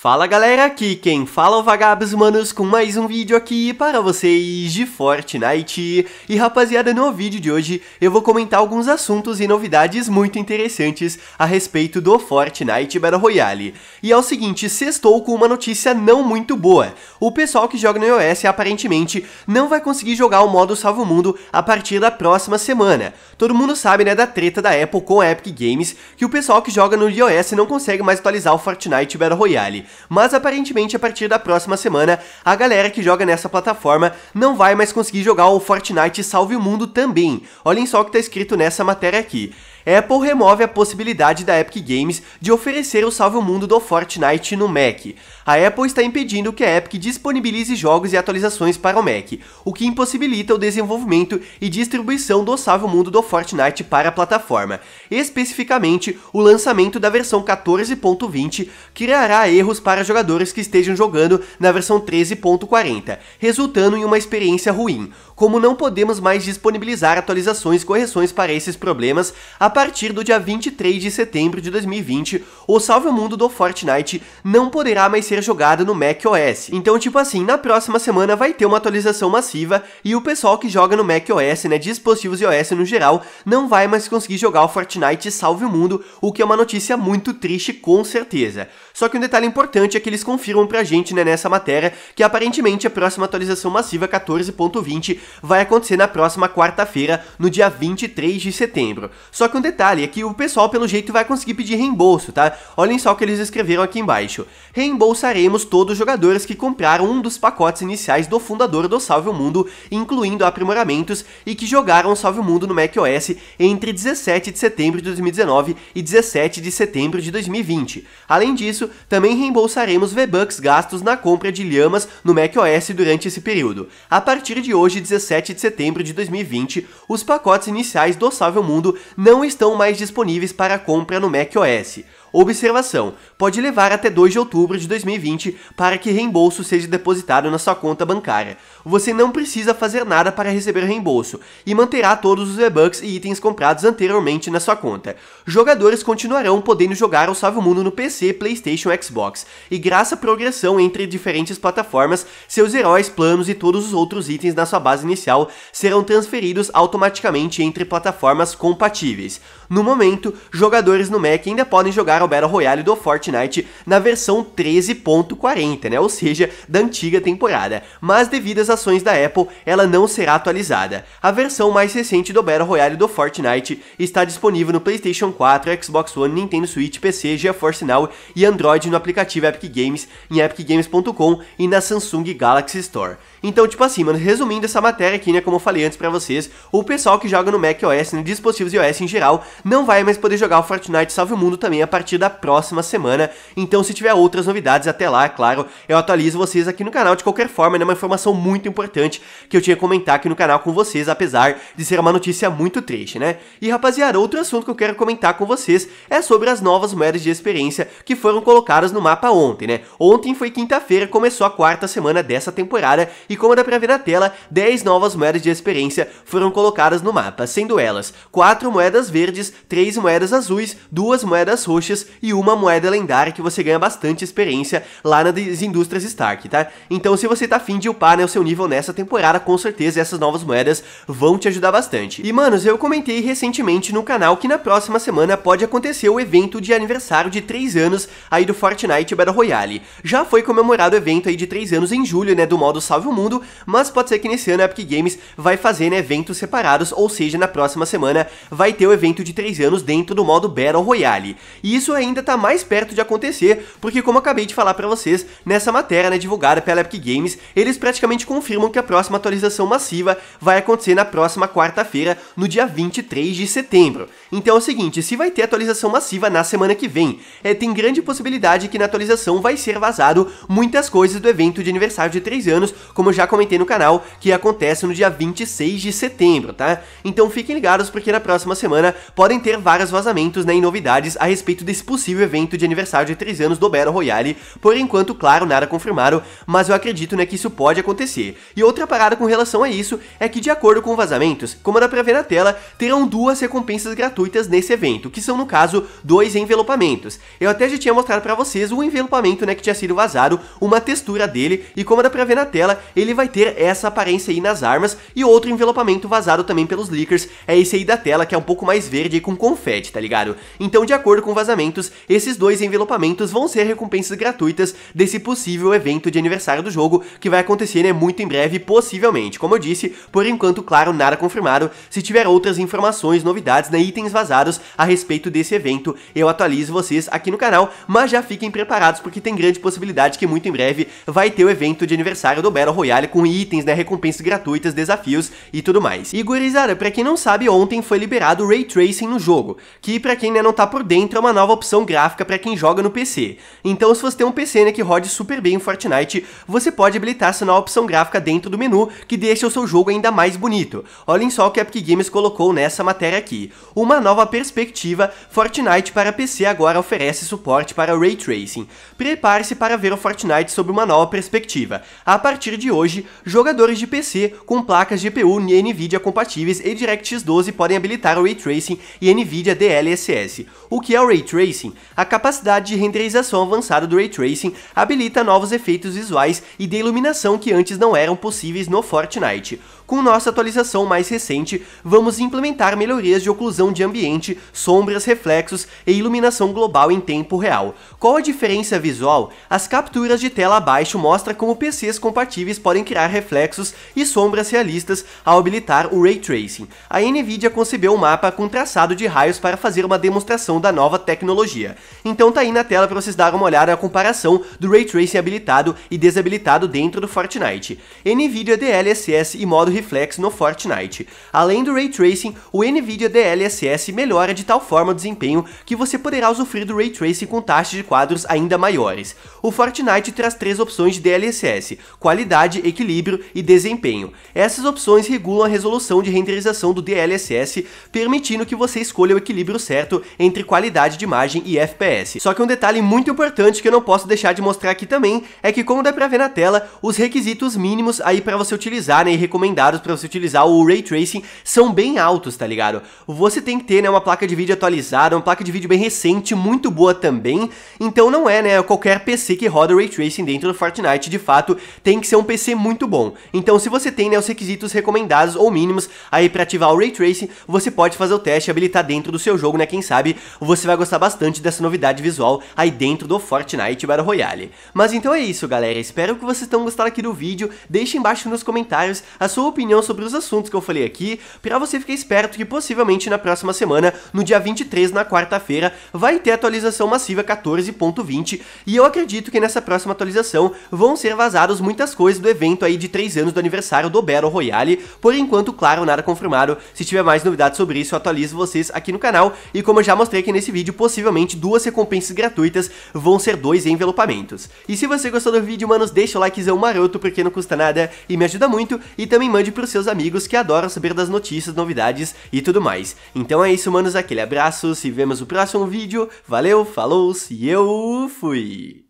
Fala galera, aqui quem fala é o Vagabos Manos com mais um vídeo aqui para vocês de Fortnite. E rapaziada, no vídeo de hoje eu vou comentar alguns assuntos e novidades muito interessantes a respeito do Fortnite Battle Royale. E é o seguinte, sextou com uma notícia não muito boa. O pessoal que joga no iOS aparentemente não vai conseguir jogar o modo Salvo Mundo a partir da próxima semana. Todo mundo sabe né, da treta da Apple com a Epic Games que o pessoal que joga no iOS não consegue mais atualizar o Fortnite Battle Royale mas aparentemente a partir da próxima semana, a galera que joga nessa plataforma não vai mais conseguir jogar o Fortnite Salve o Mundo também. Olhem só o que está escrito nessa matéria aqui. Apple remove a possibilidade da Epic Games de oferecer o Salve o Mundo do Fortnite no Mac. A Apple está impedindo que a Epic disponibilize jogos e atualizações para o Mac, o que impossibilita o desenvolvimento e distribuição do Salve o Mundo do Fortnite para a plataforma. Especificamente, o lançamento da versão 14.20 criará erros para jogadores que estejam jogando na versão 13.40, resultando em uma experiência ruim. Como não podemos mais disponibilizar atualizações e correções para esses problemas, a partir do dia 23 de setembro de 2020, o Salve o Mundo do Fortnite não poderá mais ser jogado no macOS. Então, tipo assim, na próxima semana vai ter uma atualização massiva e o pessoal que joga no macOS, né, dispositivos iOS no geral, não vai mais conseguir jogar o Fortnite Salve o Mundo, o que é uma notícia muito triste com certeza. Só que um detalhe importante é que eles confirmam pra gente, né, nessa matéria, que aparentemente a próxima atualização massiva 14.20 vai acontecer na próxima quarta-feira, no dia 23 de setembro. Só que um detalhe, é que o pessoal pelo jeito vai conseguir pedir reembolso, tá? Olhem só o que eles escreveram aqui embaixo. Reembolsaremos todos os jogadores que compraram um dos pacotes iniciais do fundador do Salve o Mundo, incluindo aprimoramentos, e que jogaram Salve o Mundo no macOS entre 17 de setembro de 2019 e 17 de setembro de 2020. Além disso, também reembolsaremos V-Bucks gastos na compra de lhamas no macOS durante esse período. A partir de hoje, 17 de setembro de 2020, os pacotes iniciais do Salve o Mundo não estão mais disponíveis para compra no macOS. Observação: pode levar até 2 de outubro de 2020 para que reembolso seja depositado na sua conta bancária. Você não precisa fazer nada para receber reembolso e manterá todos os V-Bucks e itens comprados anteriormente na sua conta. Jogadores continuarão podendo jogar o Salve Mundo no PC, PlayStation, Xbox, e graças à progressão entre diferentes plataformas, seus heróis, planos e todos os outros itens na sua base inicial serão transferidos automaticamente entre plataformas compatíveis. No momento, jogadores no Mac ainda podem jogar ao o Battle Royale do Fortnite na versão 13.40, né? Ou seja, da antiga temporada. Mas devido às ações da Apple, ela não será atualizada. A versão mais recente do Battle Royale do Fortnite está disponível no PlayStation 4, Xbox One, Nintendo Switch, PC, GeForce Now e Android no aplicativo Epic Games, em epicgames.com e na Samsung Galaxy Store. Então, tipo assim, mano, resumindo essa matéria aqui, né, como eu falei antes para vocês, o pessoal que joga no macOS, nos dispositivos iOS em geral, não vai mais poder jogar o Fortnite Salve o Mundo também a partir partir da próxima semana. Então, se tiver outras novidades até lá, é claro, eu atualizo vocês aqui no canal de qualquer forma. É uma informação muito importante que eu tinha que comentar aqui no canal com vocês, apesar de ser uma notícia muito triste, né? E rapaziada, outro assunto que eu quero comentar com vocês é sobre as novas moedas de experiência que foram colocadas no mapa ontem, né? Ontem foi quinta-feira, começou a quarta semana dessa temporada e como dá pra ver na tela, 10 novas moedas de experiência foram colocadas no mapa, sendo elas 4 moedas verdes, 3 moedas azuis, 2 moedas roxas, e uma moeda lendária que você ganha bastante experiência lá nas indústrias Stark, tá? Então se você tá afim de upar né, o seu nível nessa temporada, com certeza essas novas moedas vão te ajudar bastante. E manos, eu comentei recentemente no canal que na próxima semana pode acontecer o evento de aniversário de 3 anos aí do Fortnite Battle Royale. Já foi comemorado o evento aí de 3 anos em julho, né, do modo Salve o Mundo, mas pode ser que nesse ano a Epic Games vai fazer né, eventos separados, ou seja, na próxima semana vai ter o evento de 3 anos dentro do modo Battle Royale. E isso isso ainda está mais perto de acontecer, porque como acabei de falar para vocês, nessa matéria né, divulgada pela Epic Games, eles praticamente confirmam que a próxima atualização massiva vai acontecer na próxima quarta-feira, no dia 23 de setembro. Então é o seguinte, se vai ter atualização massiva na semana que vem, é, tem grande possibilidade que na atualização vai ser vazado muitas coisas do evento de aniversário de 3 anos, como eu já comentei no canal, que acontece no dia 26 de setembro, tá? Então fiquem ligados porque na próxima semana podem ter vários vazamentos né, e novidades a respeito desse esse possível evento de aniversário de 3 anos do Battle Royale. Por enquanto, claro, nada confirmado, mas eu acredito né, que isso pode acontecer. E outra parada com relação a isso é que, de acordo com vazamentos, como dá pra ver na tela, terão duas recompensas gratuitas nesse evento, que são, no caso, dois envelopamentos. Eu até já tinha mostrado pra vocês o envelopamento né, que tinha sido vazado, uma textura dele, e como dá pra ver na tela, ele vai ter essa aparência aí nas armas, e outro envelopamento vazado também pelos leakers, é esse aí da tela, que é um pouco mais verde e com confete, tá ligado? Então, de acordo com vazamentos, envelopamentos, esses dois envelopamentos vão ser recompensas gratuitas desse possível evento de aniversário do jogo, que vai acontecer né, muito em breve, possivelmente. Como eu disse, por enquanto, claro, nada confirmado. Se tiver outras informações, novidades, né, itens vazados a respeito desse evento, eu atualizo vocês aqui no canal, mas já fiquem preparados porque tem grande possibilidade que muito em breve vai ter o evento de aniversário do Battle Royale com itens, né, recompensas gratuitas, desafios e tudo mais. E gurizada, pra quem não sabe, ontem foi liberado o Ray Tracing no jogo, que pra quem né, não tá por dentro é uma nova opção gráfica para quem joga no PC. Então se você tem um PC né, que rode super bem o Fortnite, você pode habilitar essa nova opção gráfica dentro do menu, que deixa o seu jogo ainda mais bonito. Olhem só o que a Epic Games colocou nessa matéria aqui. Uma nova perspectiva, Fortnite para PC agora oferece suporte para Ray Tracing. Prepare-se para ver o Fortnite sob uma nova perspectiva. A partir de hoje, jogadores de PC com placas GPU e NVIDIA compatíveis e DirectX 12 podem habilitar o Ray Tracing e NVIDIA DLSS. O que é o Ray Tracing? Tracing. A capacidade de renderização avançada do Ray Tracing habilita novos efeitos visuais e de iluminação que antes não eram possíveis no Fortnite. Com nossa atualização mais recente, vamos implementar melhorias de oclusão de ambiente, sombras, reflexos e iluminação global em tempo real. Qual a diferença visual? As capturas de tela abaixo mostram como PCs compatíveis podem criar reflexos e sombras realistas ao habilitar o Ray Tracing. A NVIDIA concebeu um mapa com traçado de raios para fazer uma demonstração da nova tecnologia. Então tá aí na tela para vocês darem uma olhada na comparação do Ray Tracing habilitado e desabilitado dentro do Fortnite. NVIDIA DLSS e modo Reflex no Fortnite. Além do Ray Tracing, o NVIDIA DLSS melhora de tal forma o desempenho que você poderá usufruir do Ray Tracing com taxas de quadros ainda maiores. O Fortnite traz três opções de DLSS, qualidade, equilíbrio e desempenho. Essas opções regulam a resolução de renderização do DLSS, permitindo que você escolha o equilíbrio certo entre qualidade de imagem e FPS. Só que um detalhe muito importante que eu não posso deixar de mostrar aqui também é que, como dá pra ver na tela, os requisitos mínimos aí para você utilizar né, e recomendar caros para você utilizar o Ray Tracing são bem altos, tá ligado? Você tem que ter, né, uma placa de vídeo atualizada, uma placa de vídeo bem recente, muito boa também, então não é, né, qualquer PC que roda Ray Tracing dentro do Fortnite, de fato, tem que ser um PC muito bom. Então se você tem, né, os requisitos recomendados ou mínimos aí para ativar o Ray Tracing, você pode fazer o teste e habilitar dentro do seu jogo, né, quem sabe você vai gostar bastante dessa novidade visual aí dentro do Fortnite Battle Royale. Mas então é isso, galera, espero que vocês tenham gostado aqui do vídeo, deixe embaixo nos comentários a sua opinião opinião sobre os assuntos que eu falei aqui, para você ficar esperto que possivelmente na próxima semana, no dia 23, na quarta-feira, vai ter atualização massiva 14.20 e eu acredito que nessa próxima atualização vão ser vazados muitas coisas do evento aí de 3 anos do aniversário do Battle Royale. Por enquanto, claro, nada confirmado. Se tiver mais novidades sobre isso, eu atualizo vocês aqui no canal e como eu já mostrei aqui nesse vídeo, possivelmente duas recompensas gratuitas vão ser dois envelopamentos. E se você gostou do vídeo, manos, deixa o likezão maroto porque não custa nada e me ajuda muito e também mande episódio para os seus amigos que adoram saber das notícias, novidades e tudo mais. Então é isso, manos, aquele abraço, se vemos no próximo vídeo, valeu, falou, e eu fui!